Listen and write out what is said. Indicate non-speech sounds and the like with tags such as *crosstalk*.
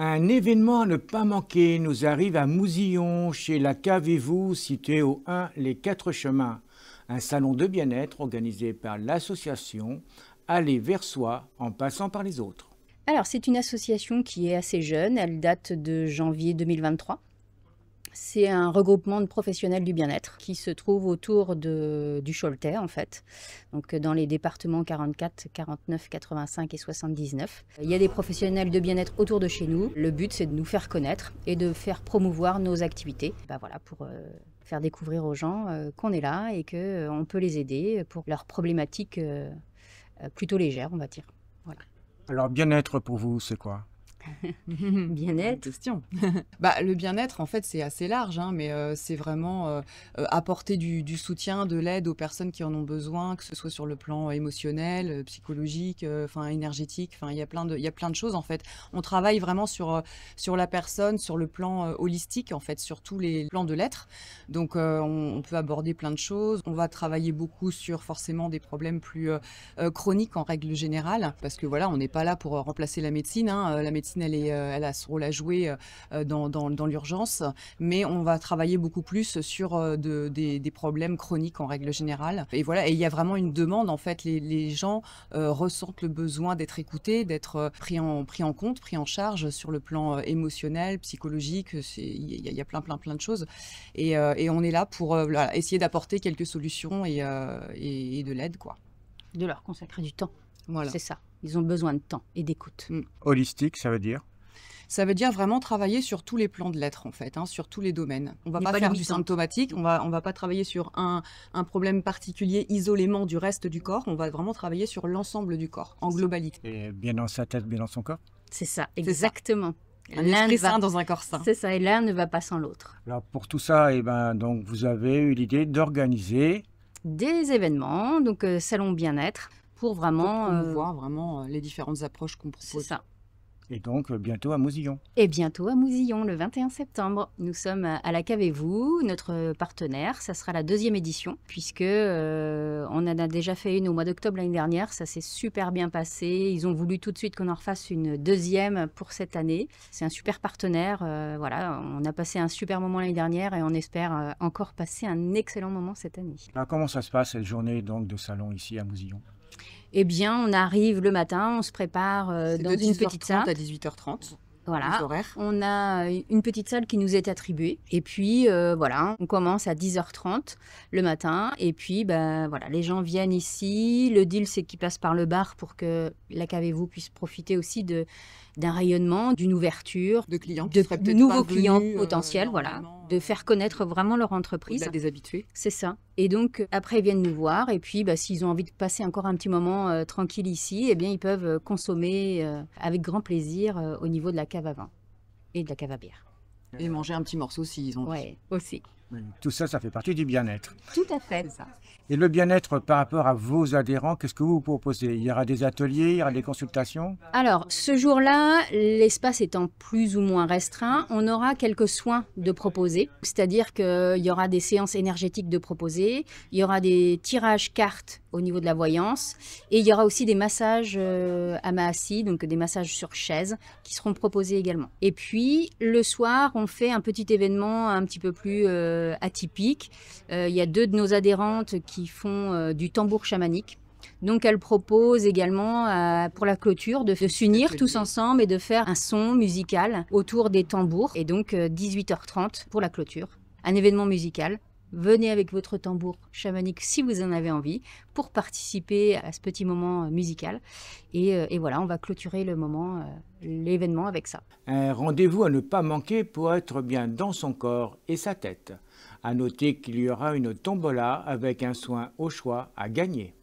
Un événement à ne pas manquer nous arrive à Mousillon, chez la Cave vous, située au 1 Les Quatre Chemins. Un salon de bien-être organisé par l'association Aller vers soi en passant par les autres. Alors, c'est une association qui est assez jeune, elle date de janvier 2023 c'est un regroupement de professionnels du bien-être qui se trouve autour de, du Choletais, en fait, donc euh, dans les départements 44, 49, 85 et 79. Il y a des professionnels de bien-être autour de chez nous. Le but, c'est de nous faire connaître et de faire promouvoir nos activités. Bah, voilà, pour. Euh, faire découvrir aux gens euh, qu'on est là et qu'on on peut les aider pour leurs problématiques plutôt légères, on va dire. Alors, bien-être pour vous, c'est quoi *laughs* bien-être Question. *laughs* bah, le bien-être, en fait, c'est assez large, hein, mais euh, c'est vraiment euh, euh, apporter du, soutien, de l'aide aux personnes qui en ont besoin, que ce soit sur le plan émotionnel, psychologique, enfin énergétique. Enfin, il y a plein de, il y a plein de choses en fait. On travaille vraiment sur sur la personne, sur le plan holistique en fait, sur tous les plans de l'être. Donc, on, peut aborder plein de choses. On va travailler beaucoup sur forcément des problèmes plus chroniques en règle générale, parce que voilà, on n'est pas là pour remplacer la médecine. Hein, la médecine elle, euh, elle a son rôle à jouer dans, l'urgence, mais on va travailler beaucoup plus sur euh, des, problèmes chroniques en règle générale. Et voilà, et il y a vraiment une demande, en fait, les, gens euh, ressentent le besoin d'être écoutés, d'être pris en, pris en compte, pris en charge sur le plan émotionnel, psychologique, il y, a plein, plein, plein de choses. Et, on est là pour essayer d'apporter quelques solutions et, et de l'aide, quoi. De leur consacrer du temps. Voilà. C'est ça. Ils ont besoin de temps et d'écoute. Hmm. Holistique, ça veut dire ça veut dire vraiment travailler sur tous les plans de l'être, en fait, hein, sur tous les domaines. On ne va pas, faire du symptomatique, on va, va pas travailler sur un, problème particulier isolément du reste du corps, on va vraiment travailler sur l'ensemble du corps, en globalité. Et bien dans sa tête, bien dans son corps C'est ça, exactement. L'un sain dans un corps sain. C'est ça, et l'un ne va pas sans l'autre. Alors pour tout ça, eh ben, donc vous avez eu l'idée d'organiser des événements, donc euh, salon bien-être, pour vraiment euh, voir vraiment euh, les différentes approches qu'on propose. C'est ça. Et donc euh, bientôt à Mousillon. Et bientôt à Mousillon, le 21 septembre. Nous sommes à la Cave et vous, notre partenaire. Ça sera la deuxième édition, puisque on en a déjà fait une au mois d'octobre l'année dernière. Ça s'est super bien passé. Ils ont voulu tout de suite qu'on en refasse une deuxième pour cette année. C'est un super partenaire. voilà, on a passé un super moment l'année dernière et on espère encore passer un excellent moment cette année. Alors, ah, comment ça se passe cette journée donc de salon ici à Mousillon eh bien, on arrive le matin, on se prépare euh, dans une petite salle. à 18h30. Voilà, on a euh, une petite salle qui nous est attribuée. Et puis, euh, voilà, on commence à 10h30 le matin. Et puis, bah voilà, les gens viennent ici. Le deal, c'est qu'ils passent par le bar pour que la cave et vous puisse profiter aussi d'un rayonnement, d'une ouverture, de clients, de, nouveaux clients potentiels. voilà de faire connaître vraiment leur entreprise. des habitués. C'est ça. Et donc, euh, après, ils viennent nous voir. Et puis, bah, s'ils ont envie de passer encore un petit moment euh, tranquille ici, eh bien, ils peuvent euh, consommer avec grand plaisir au niveau de la cave à vin et de la cave à bière. Et manger un petit morceau s'ils ont envie. Oui, aussi. Tout ça, ça fait partie du bien-être. Tout à fait, ça. Et le bien-être par rapport à vos adhérents, qu'est-ce que vous proposez Il y aura des ateliers, il y aura des consultations Alors, ce jour-là, l'espace étant plus ou moins restreint, on aura quelques soins de proposer. C'est-à-dire qu'il y aura des séances énergétiques de proposer, il y aura des tirages cartes au niveau de la voyance. Et il y aura aussi des massages euh, à à assise, donc des massages sur chaise, qui seront proposés également. Et puis, le soir, on fait un petit événement un petit peu plus euh, atypique. Euh, il y a deux de nos adhérentes qui font du tambour chamanique. Donc elles proposent également pour la clôture de, de s'unir tous ensemble et de faire un son musical autour des tambours. Et donc 18h30 pour la clôture, un événement musical Venez avec votre tambour chamanique si vous en avez envie pour participer à ce petit moment euh, musical. Et, euh, et voilà, on va clôturer le moment, euh, l'événement avec ça. Un rendez-vous à ne pas manquer pour être bien dans son corps et sa tête. À noter qu'il y aura une tombola avec un soin au choix à gagner.